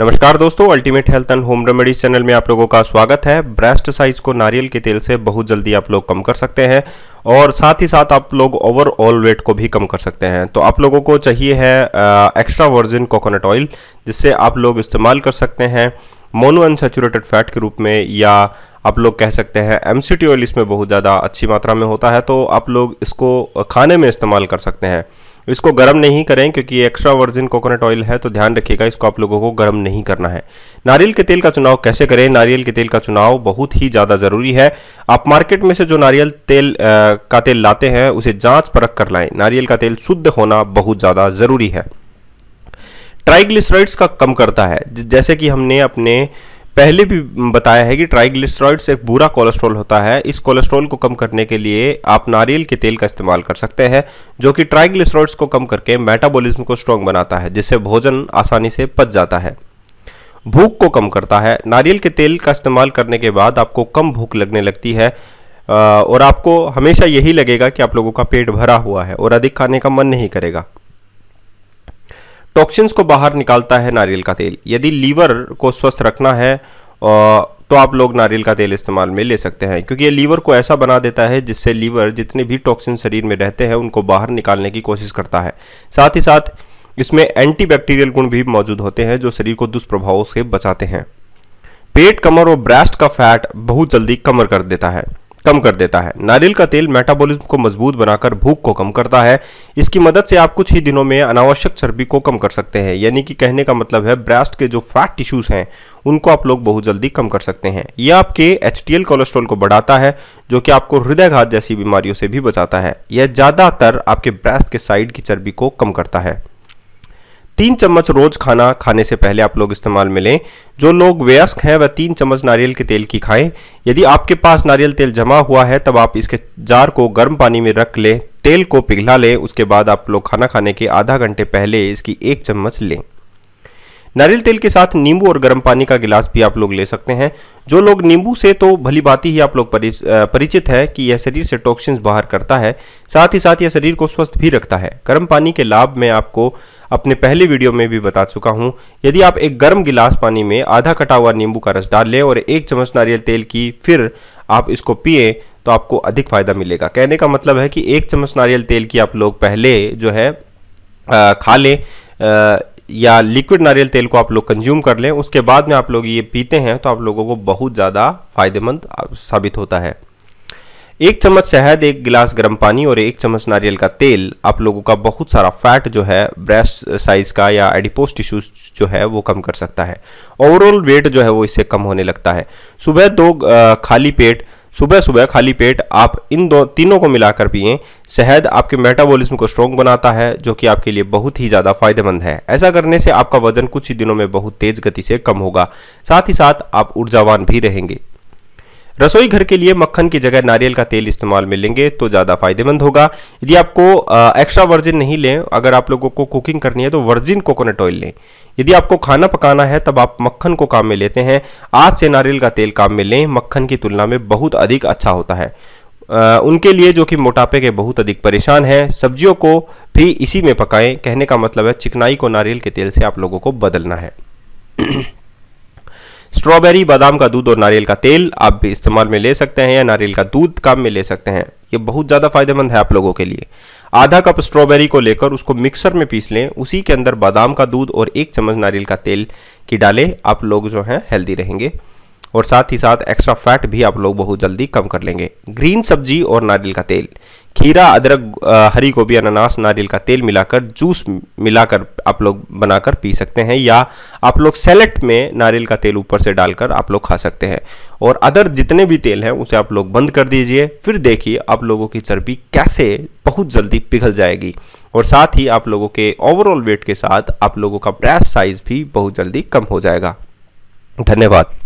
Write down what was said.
नमस्कार दोस्तों ultimate health and home remedies channel में आप लोगों का स्वागत है ब्रेस्ट साइज को नारियल के तेल से बहुत जल्दी आप लोग कम कर सकते हैं और साथ ही साथ आप लोग ओवरऑल वेट को भी कम कर सकते हैं तो आप लोगों को चाहिए है एक्स्ट्रा वर्जिन कोकोनट ऑयल जिससे आप लोग इस्तेमाल कर सकते हैं मोनो अनसेचुरेटेड फैट के रूप में या आप लोग कह सकते हैं एम ऑयल इसमें बहुत ज़्यादा अच्छी मात्रा में होता है तो आप लोग इसको खाने में इस्तेमाल कर सकते हैं इसको गर्म नहीं करें क्योंकि एक्स्ट्रा वर्जिन कोकोनट ऑयल है तो ध्यान रखिएगा इसको आप लोगों को गर्म नहीं करना है नारियल के तेल का चुनाव कैसे करें नारियल के तेल का चुनाव बहुत ही ज़्यादा ज़रूरी है आप मार्केट में से जो नारियल तेल आ, का तेल लाते हैं उसे जाँच परख कर लाएँ नारियल का तेल शुद्ध होना बहुत ज़्यादा ज़रूरी है ट्राइग्लिसराइड्स का कम करता है जैसे कि हमने अपने पहले भी बताया है कि ट्राइग्लिसराइड्स एक बुरा कोलेस्ट्रॉल होता है इस कोलेस्ट्रॉल को कम करने के लिए आप नारियल के तेल का इस्तेमाल कर सकते हैं जो कि ट्राइग्लिसराइड्स को कम करके मेटाबॉलिज्म को स्ट्रॉन्ग बनाता है जिससे भोजन आसानी से पच जाता है भूख को कम करता है नारियल के तेल का इस्तेमाल करने के बाद आपको कम भूख लगने लगती है और आपको हमेशा यही लगेगा कि आप लोगों का पेट भरा हुआ है और अधिक खाने का मन नहीं करेगा टॉक्सिन्स को बाहर निकालता है नारियल का तेल यदि लीवर को स्वस्थ रखना है तो आप लोग नारियल का तेल इस्तेमाल में ले सकते हैं क्योंकि ये लीवर को ऐसा बना देता है जिससे लीवर जितने भी टॉक्सिन शरीर में रहते हैं उनको बाहर निकालने की कोशिश करता है साथ ही साथ इसमें एंटीबैक्टीरियल गुण भी मौजूद होते हैं जो शरीर को दुष्प्रभावों से बचाते हैं पेट कमर और ब्रेस्ट का फैट बहुत जल्दी कमर कर देता है कम कर देता है नारियल का तेल मेटाबॉलिज्म को मजबूत बनाकर भूख को कम करता है इसकी मदद से आप कुछ ही दिनों में अनावश्यक चर्बी को कम कर सकते हैं यानी कि कहने का मतलब है ब्रेस्ट के जो फैट टिश्यूज़ हैं उनको आप लोग बहुत जल्दी कम कर सकते हैं यह आपके एच टी को बढ़ाता है जो कि आपको हृदयघात जैसी बीमारियों से भी बचाता है यह ज़्यादातर आपके ब्रेस्ट के साइड की चर्बी को कम करता है तीन चम्मच रोज खाना खाने से पहले आप लोग इस्तेमाल में लें जो लोग वयस्क हैं वह तीन चम्मच नारियल के तेल की खाएं यदि आपके पास नारियल तेल जमा हुआ है तब आप इसके जार को गर्म पानी में रख लें तेल को पिघला लें उसके बाद आप लोग खाना खाने के आधा घंटे पहले इसकी एक चम्मच लें नारियल तेल के साथ नींबू और गर्म पानी का गिलास भी आप लोग ले सकते हैं जो लोग नींबू से तो भली बात ही आप लोग परिचित है कि यह शरीर से टॉक्सिन्स बाहर करता है साथ ही साथ यह शरीर को स्वस्थ भी रखता है गर्म पानी के लाभ मैं आपको अपने पहले वीडियो में भी बता चुका हूँ यदि आप एक गर्म गिलास पानी में आधा कटा हुआ नींबू का रस डाल लें और एक चम्मच नारियल तेल की फिर आप इसको पिए तो आपको अधिक फायदा मिलेगा कहने का मतलब है कि एक चम्मच नारियल तेल की आप लोग पहले जो है खा लें या लिक्विड नारियल तेल को आप लोग कंज्यूम कर लें उसके बाद में आप लोग ये पीते हैं तो आप लोगों को बहुत ज़्यादा फायदेमंद साबित होता है एक चम्मच शहद एक गिलास गर्म पानी और एक चम्मच नारियल का तेल आप लोगों का बहुत सारा फैट जो है ब्रेस्ट साइज का या एडिपोस टिश्यूज जो है वो कम कर सकता है ओवरऑल वेट जो है वो इससे कम होने लगता है सुबह दो खाली पेट सुबह सुबह खाली पेट आप इन दो तीनों को मिलाकर पिए शहद आपके मेटाबॉलिज्म को स्ट्रॉन्ग बनाता है जो कि आपके लिए बहुत ही ज़्यादा फायदेमंद है ऐसा करने से आपका वजन कुछ ही दिनों में बहुत तेज़ गति से कम होगा साथ ही साथ आप ऊर्जावान भी रहेंगे रसोई घर के लिए मक्खन की जगह नारियल का तेल इस्तेमाल में लेंगे तो ज़्यादा फायदेमंद होगा यदि आपको एक्स्ट्रा वर्जिन नहीं लें अगर आप लोगों को कुकिंग करनी है तो वर्जिन कोकोनट ऑयल लें यदि आपको खाना पकाना है तब आप मक्खन को काम में लेते हैं आज से नारियल का तेल काम में लें मक्खन की तुलना में बहुत अधिक अच्छा होता है उनके लिए जो कि मोटापे के बहुत अधिक परेशान हैं सब्जियों को भी इसी में पकाएं कहने का मतलब है चिकनाई को नारियल के तेल से आप लोगों को बदलना है स्ट्रॉबेरी बादाम का दूध और नारियल का तेल आप भी इस्तेमाल में ले सकते हैं या नारियल का दूध काम में ले सकते हैं ये बहुत ज़्यादा फायदेमंद है आप लोगों के लिए आधा कप स्ट्रॉबेरी को लेकर उसको मिक्सर में पीस लें उसी के अंदर बादाम का दूध और एक चम्मच नारियल का तेल की डालें आप लोग जो हैं हेल्दी रहेंगे और साथ ही साथ एक्स्ट्रा फैट भी आप लोग बहुत जल्दी कम कर लेंगे ग्रीन सब्जी और नारियल का तेल खीरा अदरक हरी गोभी अनानास नारियल का तेल मिलाकर जूस मिलाकर आप लोग बनाकर पी सकते हैं या आप लोग सेलेक्ट में नारियल का तेल ऊपर से डालकर आप लोग खा सकते हैं और अदर जितने भी तेल हैं उसे आप लोग बंद कर दीजिए फिर देखिए आप लोगों की चर्बी कैसे बहुत जल्दी पिघल जाएगी और साथ ही आप लोगों के ओवरऑल वेट के साथ आप लोगों का ब्रेस्ट साइज भी बहुत जल्दी कम हो जाएगा धन्यवाद